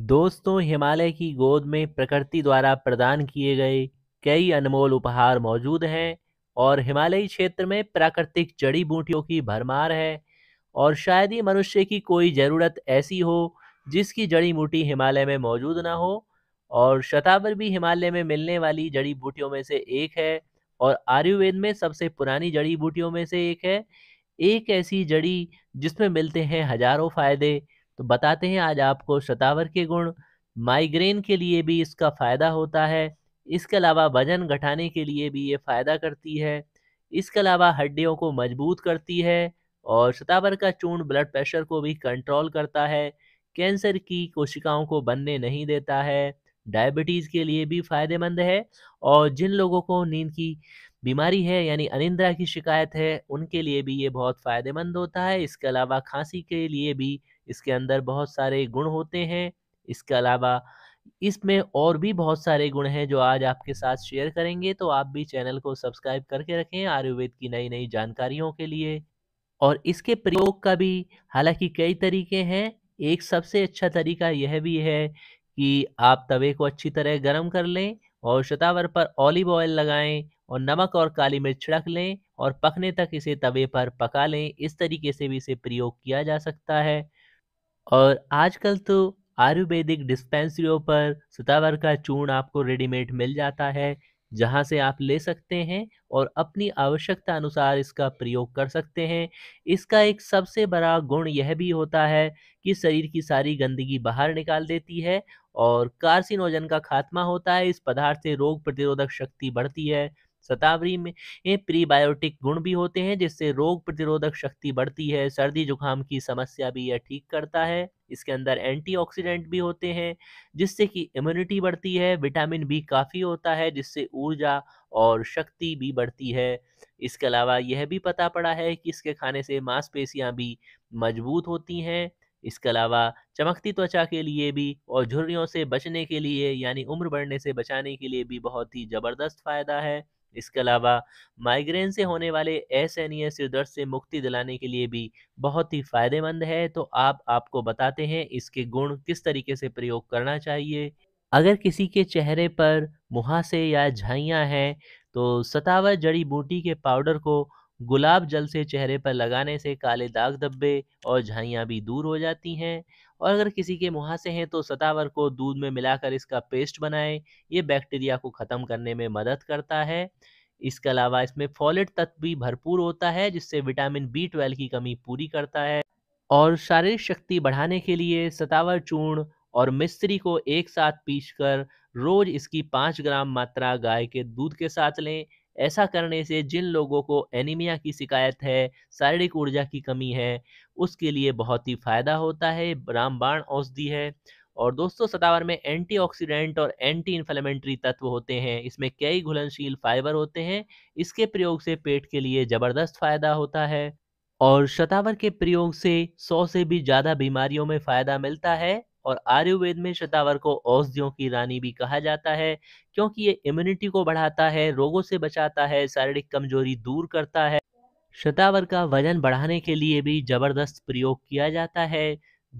दोस्तों हिमालय की गोद में प्रकृति द्वारा प्रदान किए गए कई अनमोल उपहार मौजूद हैं और हिमालयी क्षेत्र में प्राकृतिक जड़ी बूटियों की भरमार है और शायद ही मनुष्य की कोई ज़रूरत ऐसी हो जिसकी जड़ी बूटी हिमालय में मौजूद ना हो और शतावर भी हिमालय में मिलने वाली जड़ी बूटियों में से एक है और आयुर्वेद में सबसे पुरानी जड़ी बूटियों में से एक है एक ऐसी जड़ी जिसमें मिलते हैं हजारों फायदे तो बताते हैं आज आपको शतावर के गुण माइग्रेन के लिए भी इसका फ़ायदा होता है इसके अलावा वजन घटाने के लिए भी ये फ़ायदा करती है इसके अलावा हड्डियों को मजबूत करती है और शतावर का चूर्ण ब्लड प्रेशर को भी कंट्रोल करता है कैंसर की कोशिकाओं को बनने नहीं देता है डायबिटीज़ के लिए भी फ़ायदेमंद है और जिन लोगों को नींद की बीमारी है यानी अनिंद्रा की शिकायत है उनके लिए भी ये बहुत फ़ायदेमंद होता है इसके अलावा खांसी के लिए भी इसके अंदर बहुत सारे गुण होते हैं इसके अलावा इसमें और भी बहुत सारे गुण हैं जो आज आपके साथ शेयर करेंगे तो आप भी चैनल को सब्सक्राइब करके रखें आयुर्वेद की नई नई जानकारियों के लिए और इसके प्रयोग का भी हालांकि कई तरीके हैं एक सबसे अच्छा तरीका यह भी है कि आप तवे को अच्छी तरह गर्म कर लें और शतावर पर ऑलिव ऑयल लगाएं और नमक और काली मिर्च छिड़क लें और पकने तक इसे तवे पर पका लें इस तरीके से भी इसे प्रयोग किया जा सकता है और आजकल तो आयुर्वेदिक डिस्पेंसरियों पर सतावर का चूर्ण आपको रेडीमेड मिल जाता है जहाँ से आप ले सकते हैं और अपनी आवश्यकता अनुसार इसका प्रयोग कर सकते हैं इसका एक सबसे बड़ा गुण यह भी होता है कि शरीर की सारी गंदगी बाहर निकाल देती है और कार्सिनोजन का खात्मा होता है इस पदार्थ से रोग प्रतिरोधक शक्ति बढ़ती है शतावरी में ये प्रीबायोटिक गुण भी होते हैं जिससे रोग प्रतिरोधक शक्ति बढ़ती है सर्दी जुकाम की समस्या भी यह ठीक करता है इसके अंदर एंटीऑक्सीडेंट भी होते हैं जिससे कि इम्यूनिटी बढ़ती है विटामिन बी काफ़ी होता है जिससे ऊर्जा और शक्ति भी बढ़ती है इसके अलावा यह भी पता पड़ा है कि इसके खाने से मांसपेशियाँ भी मजबूत होती हैं इसके अलावा चमकती त्वचा के लिए भी और झुर्रियों से बचने के लिए यानी उम्र बढ़ने से बचाने के लिए भी बहुत ही ज़बरदस्त फ़ायदा है इसके अलावा माइग्रेन से होने वाले असहनीय सिर दर्द से मुक्ति दिलाने के लिए भी बहुत ही फायदेमंद है तो आप आपको बताते हैं इसके गुण किस तरीके से प्रयोग करना चाहिए अगर किसी के चेहरे पर मुहासे या झाइयाँ हैं तो सतावर जड़ी बूटी के पाउडर को गुलाब जल से चेहरे पर लगाने से काले दाग धब्बे और झाइयाँ भी दूर हो जाती हैं और अगर किसी के मुहासे हैं तो सतावर को दूध में मिलाकर इसका पेस्ट बनाएं ये बैक्टीरिया को ख़त्म करने में मदद करता है इसके अलावा इसमें फॉलेट तत्व भी भरपूर होता है जिससे विटामिन बी ट्वेल्व की कमी पूरी करता है और शारीरिक शक्ति बढ़ाने के लिए सतावर चूर्ण और मिस्त्री को एक साथ पीस कर रोज इसकी पाँच ग्राम मात्रा गाय के दूध के साथ लें ऐसा करने से जिन लोगों को एनीमिया की शिकायत है शारीरिक ऊर्जा की कमी है उसके लिए बहुत ही फायदा होता है रामबाण औषधि है और दोस्तों सतावर में एंटीऑक्सीडेंट और एंटी इन्फ्लेमेंट्री तत्व होते हैं इसमें कई घुलनशील फाइबर होते हैं इसके प्रयोग से पेट के लिए ज़बरदस्त फायदा होता है और शतावर के प्रयोग से सौ से भी ज़्यादा बीमारियों में फ़ायदा मिलता है और आयुर्वेद में शतावर को औषधियों की रानी भी कहा जाता है क्योंकि ये इम्यूनिटी को बढ़ाता है रोगों से बचाता है शारीरिक कमजोरी दूर करता है शतावर का वजन बढ़ाने के लिए भी जबरदस्त प्रयोग किया जाता है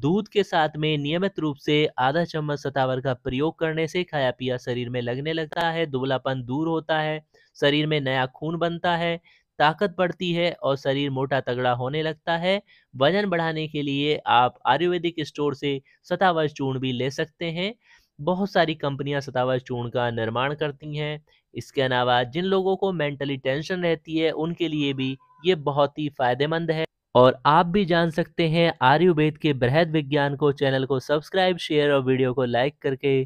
दूध के साथ में नियमित रूप से आधा चम्मच सतावर का प्रयोग करने से खाया पिया शरीर में लगने लगता है दुबलापन दूर होता है शरीर में नया खून बनता है ताकत बढ़ती है और शरीर मोटा तगड़ा होने लगता है वजन बढ़ाने के लिए आप आयुर्वेदिक स्टोर से सतावज चूर्ण भी ले सकते हैं बहुत सारी कंपनियां सतावज चूर्ण का निर्माण करती हैं इसके अलावा जिन लोगों को मेंटली टेंशन रहती है उनके लिए भी ये बहुत ही फायदेमंद है और आप भी जान सकते हैं आयुर्वेद के बृहद विज्ञान को चैनल को सब्सक्राइब शेयर और वीडियो को लाइक करके